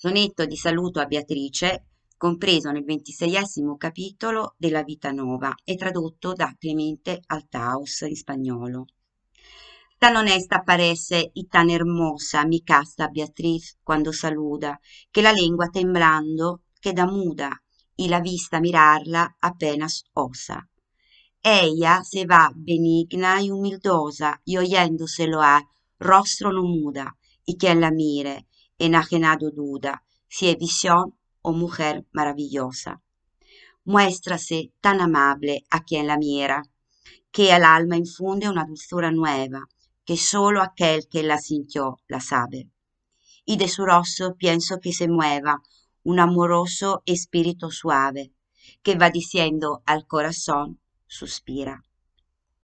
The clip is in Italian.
Sonetto di saluto a Beatrice, compreso nel ventiseiesimo capitolo della Vita Nova e tradotto da Clemente Altaus in spagnolo. Tan onesta parece y tan hermosa mi casta Beatriz quando saluda, che la lengua temblando queda muda y la vista mirarla apenas osa. Ella se va benigna y humildosa y oyéndoselo ha, rostro no muda, y quien la mire, enajenado duda si es visión o mujer maravillosa. Muéstrase tan amable a quien la mira, que al alma infunde una dulzura nueva, que solo aquel que la sintió la sabe. Y de su rosso pienso que se mueva un amoroso espíritu suave, que va diciendo al corazón, suspira.